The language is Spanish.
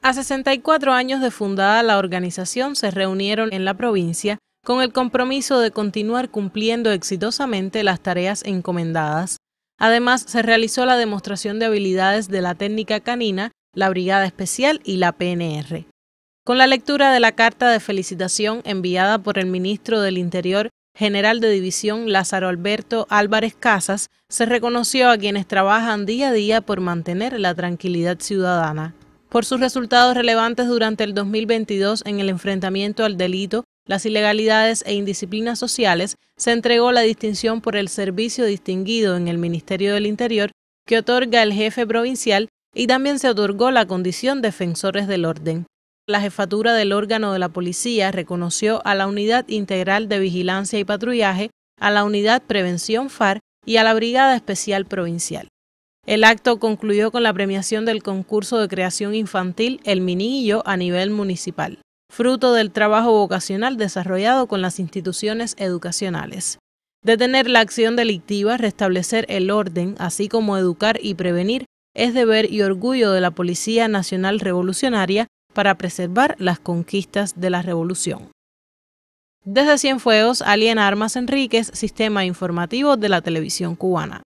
A 64 años de fundada la organización se reunieron en la provincia con el compromiso de continuar cumpliendo exitosamente las tareas encomendadas. Además, se realizó la demostración de habilidades de la técnica canina, la Brigada Especial y la PNR. Con la lectura de la carta de felicitación enviada por el ministro del Interior, general de división Lázaro Alberto Álvarez Casas, se reconoció a quienes trabajan día a día por mantener la tranquilidad ciudadana. Por sus resultados relevantes durante el 2022 en el enfrentamiento al delito, las ilegalidades e indisciplinas sociales, se entregó la distinción por el servicio distinguido en el Ministerio del Interior que otorga el jefe provincial y también se otorgó la condición defensores del orden. La jefatura del órgano de la policía reconoció a la Unidad Integral de Vigilancia y Patrullaje, a la Unidad Prevención FAR y a la Brigada Especial Provincial. El acto concluyó con la premiación del concurso de creación infantil El Minillo a nivel municipal, fruto del trabajo vocacional desarrollado con las instituciones educacionales. Detener la acción delictiva, restablecer el orden, así como educar y prevenir, es deber y orgullo de la Policía Nacional Revolucionaria para preservar las conquistas de la revolución. Desde Cienfuegos, Alien Armas Enríquez, Sistema Informativo de la Televisión Cubana.